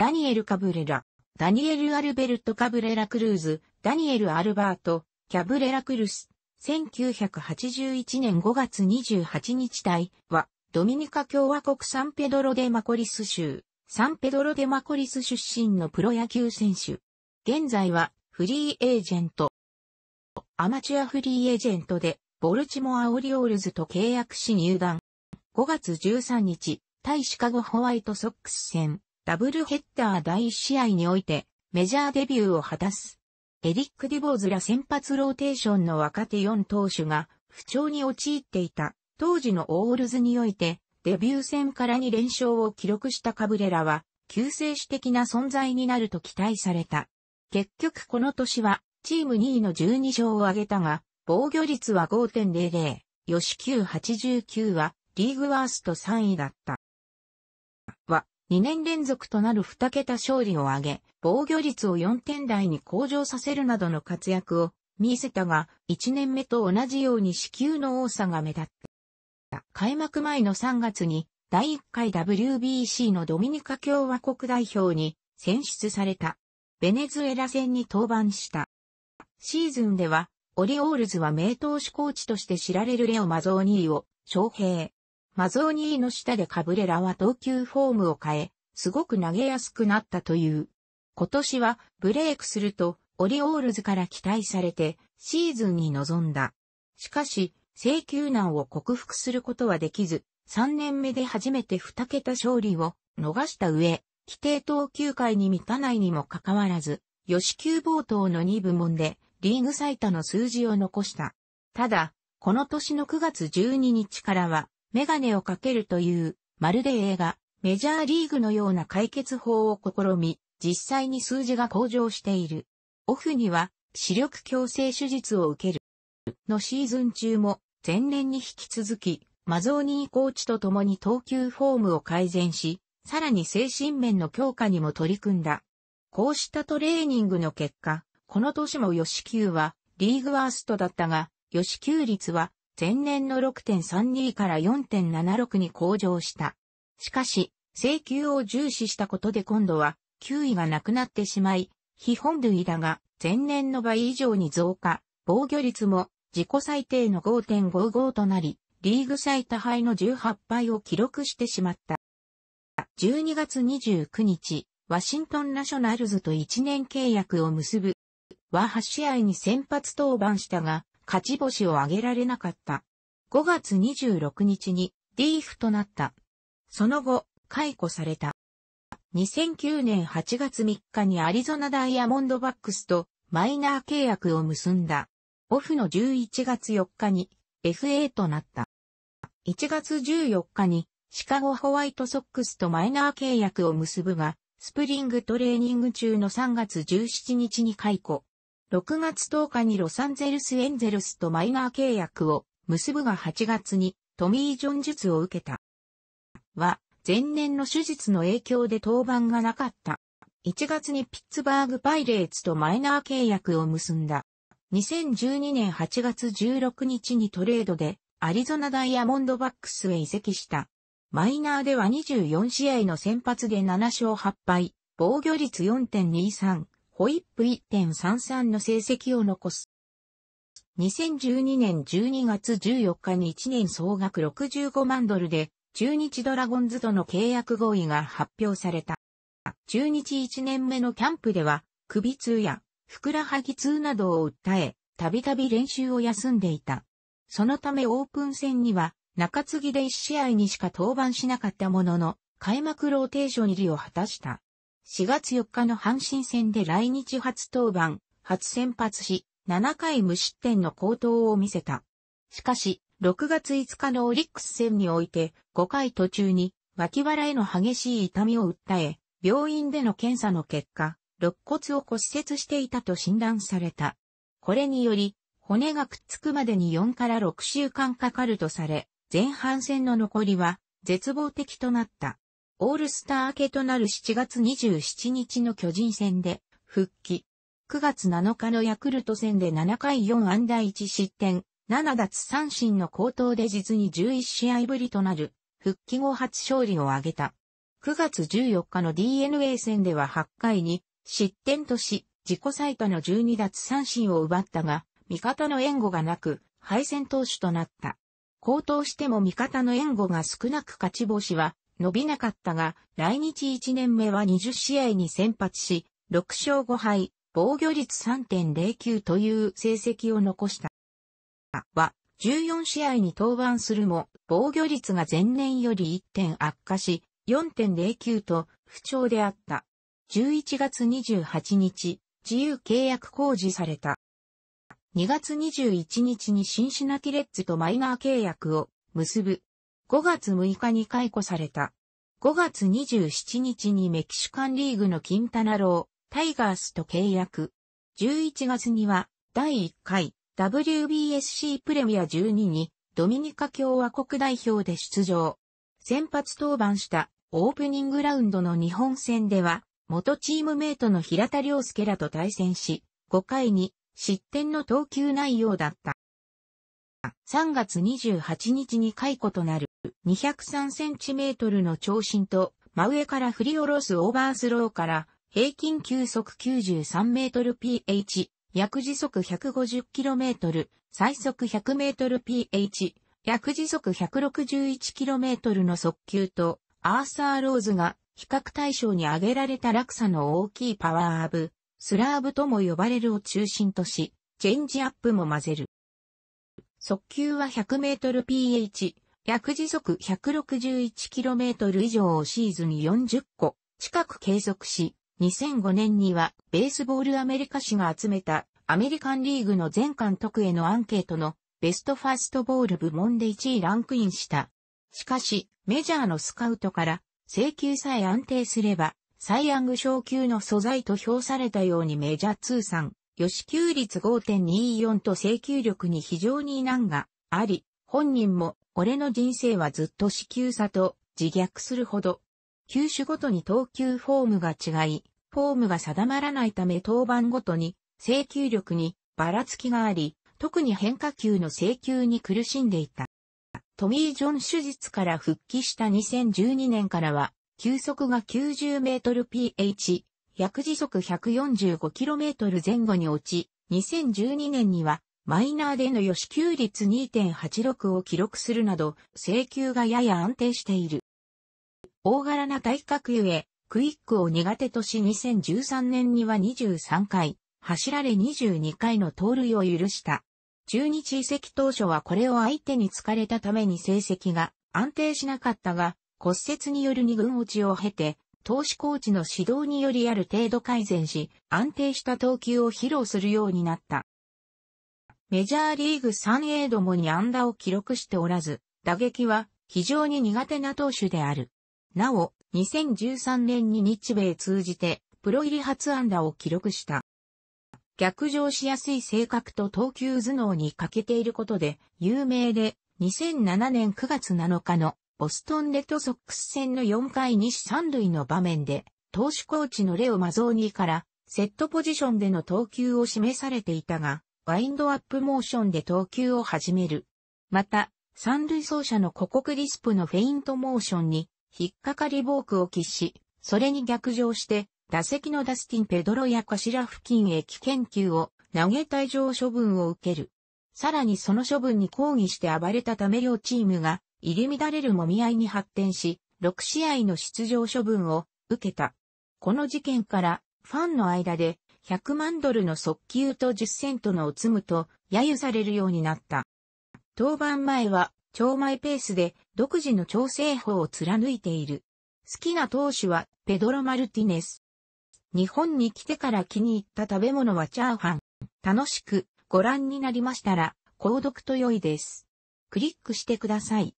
ダニエル・カブレラ、ダニエル・アルベルト・カブレラ・クルーズ、ダニエル・アルバート、キャブレラ・クルス、1981年5月28日隊は、ドミニカ共和国サンペドロ・デ・マコリス州、サンペドロ・デ・マコリス出身のプロ野球選手。現在は、フリーエージェント。アマチュアフリーエージェントで、ボルチモア・オリオールズと契約し入団。5月13日、対シカゴホワイトソックス戦。ダブルヘッダー第1試合において、メジャーデビューを果たす。エリック・ディボーズら先発ローテーションの若手4投手が、不調に陥っていた、当時のオールズにおいて、デビュー戦から2連勝を記録したカブレラは、救世主的な存在になると期待された。結局この年は、チーム2位の12勝を挙げたが、防御率は5.00、吉989は、リーグワースト3位だった。2年連続となる2桁勝利を挙げ、防御率を4点台に向上させるなどの活躍を見せたが、1年目と同じように支給の多さが目立った。開幕前の3月に、第1回 WBC のドミニカ共和国代表に選出された。ベネズエラ戦に登板した。シーズンでは、オリオールズは名投手コーチとして知られるレオ・マゾーニーを、招聘。マゾーニーの下でカブレラは投球フォームを変え、すごく投げやすくなったという。今年はブレイクするとオリオールズから期待されてシーズンに臨んだ。しかし、請求難を克服することはできず、3年目で初めて2桁勝利を逃した上、規定投球回に満たないにもかかわらず、吉球冒頭の2部門でリーグ最多の数字を残した。ただ、この年の9月12日からはメガネをかけるという、まるで映画、メジャーリーグのような解決法を試み、実際に数字が向上している。オフには、視力矯正手術を受ける。のシーズン中も、前年に引き続き、マゾーニーコーチと共に投球フォームを改善し、さらに精神面の強化にも取り組んだ。こうしたトレーニングの結果、この年も吉球はリーグワーストだったが、吉球率は前年の6.32から4.76に向上した。しかし、請求を重視したことで今度は、9位がなくなってしまい、非本類だが、前年の倍以上に増加、防御率も自己最低の5.55となり、リーグ最多敗の18敗を記録してしまった。12月29日、ワシントンナショナルズと1年契約を結ぶ。は8試合に先発登板したが、勝ち星を挙げられなかった。5月26日にリーフとなった。その後、解雇された。2009年8月3日にアリゾナダイヤモンドバックスとマイナー契約を結んだ。オフの11月4日に FA となった。1月14日にシカゴホワイトソックスとマイナー契約を結ぶが、スプリングトレーニング中の3月17日に解雇。6月10日にロサンゼルスエンゼルスとマイナー契約を結ぶが8月にトミー・ジョン術を受けた。は、前年の手術の影響で登板がなかった。1月にピッツバーグパイレーツとマイナー契約を結んだ。2012年8月16日にトレードでアリゾナダイヤモンドバックスへ移籍した。マイナーでは24試合の先発で7勝8敗、防御率4.23、ホイップ1.33の成績を残す。2012年12月14日に1年総額65万ドルで、中日ドラゴンズとの契約合意が発表された。中日1年目のキャンプでは、首痛やふくらはぎ痛などを訴え、たびたび練習を休んでいた。そのためオープン戦には、中継ぎで1試合にしか登板しなかったものの、開幕ローテーション入りを果たした。4月4日の阪神戦で来日初登板、初先発し、7回無失点の好投を見せた。しかし、6月5日のオリックス戦において、5回途中に、脇腹への激しい痛みを訴え、病院での検査の結果、肋骨を骨折していたと診断された。これにより、骨がくっつくまでに4から6週間かかるとされ、前半戦の残りは絶望的となった。オールスター明けとなる7月27日の巨人戦で復帰。9月7日のヤクルト戦で7回4安打1失点、7奪三振の高騰で実に11試合ぶりとなる復帰後初勝利を挙げた。9月14日の DNA 戦では8回に失点とし、自己最多の12奪三振を奪ったが、味方の援護がなく、敗戦投手となった。高騰しても味方の援護が少なく勝ち星は伸びなかったが、来日1年目は20試合に先発し、6勝5敗、防御率3.09という成績を残した。は、14試合に登板するも、防御率が前年より1点悪化し、4.09と不調であった。11月28日、自由契約公示された。2月21日にシンシナティレッズとマイナー契約を結ぶ。5月6日に解雇された。5月27日にメキシカンリーグのキンタナロー、タイガースと契約。11月には第1回 WBSC プレミア12にドミニカ共和国代表で出場。先発登板したオープニングラウンドの日本戦では元チームメイトの平田良介らと対戦し、5回に失点の投球内容だった。3月28日に解雇となる。203cm の長身と真上から振り下ろすオーバースローから平均球速 93mph、約時速 150km、最速 100mph、約時速 161km の速球とアーサー・ローズが比較対象に挙げられた落差の大きいパワーアブ、スラーブとも呼ばれるを中心とし、チェンジアップも混ぜる。速球は 100mph、約時速 161km 以上をシーズン40個近く継続し、2005年にはベースボールアメリカ誌が集めたアメリカンリーグの全監督へのアンケートのベストファストボール部門で1位ランクインした。しかし、メジャーのスカウトから請求さえ安定すれば、サイヤング昇級の素材と評されたようにメジャー通算、予支給率5.24と請求力に非常に難があり、本人も、俺の人生はずっと死球差と自虐するほど、球種ごとに投球フォームが違い、フォームが定まらないため登板ごとに、制球力にばらつきがあり、特に変化球の制球に苦しんでいた。トミー・ジョン手術から復帰した2012年からは、球速が90メートル PH、約時速1 4 5トル前後に落ち、2012年にはマイナーでの予支給率2.86を記録するなど、請求がやや安定している。大柄な体格ゆえ、クイックを苦手とし2013年には23回、走られ22回の盗塁を許した。中日移籍当初はこれを相手に疲れたために成績が安定しなかったが、骨折による二軍落ちを経て、投手コーチの指導によりある程度改善し、安定した投球を披露するようになった。メジャーリーグ3 a どもに安打を記録しておらず、打撃は非常に苦手な投手である。なお、2013年に日米通じてプロ入り初安打を記録した。逆上しやすい性格と投球頭脳に欠けていることで有名で、2007年9月7日のボストンレッドソックス戦の4回西三塁の場面で、投手コーチのレオ・マゾーニーからセットポジションでの投球を示されていたが、ワインドアップモーションで投球を始める。また、三塁走者のコ国リスプのフェイントモーションに、引っかかりボークを喫し、それに逆上して、打席のダスティン・ペドロや頭付近へ危険球を投げ退場処分を受ける。さらにその処分に抗議して暴れたため両チームが入り乱れる揉み合いに発展し、6試合の出場処分を受けた。この事件からファンの間で100万ドルの速球と10セントのおつむと、揶揄されるようになった。登板前は、超マイペースで、独自の調整法を貫いている。好きな投手は、ペドロ・マルティネス。日本に来てから気に入った食べ物はチャーハン。楽しくご覧になりましたら、購読と良いです。クリックしてください。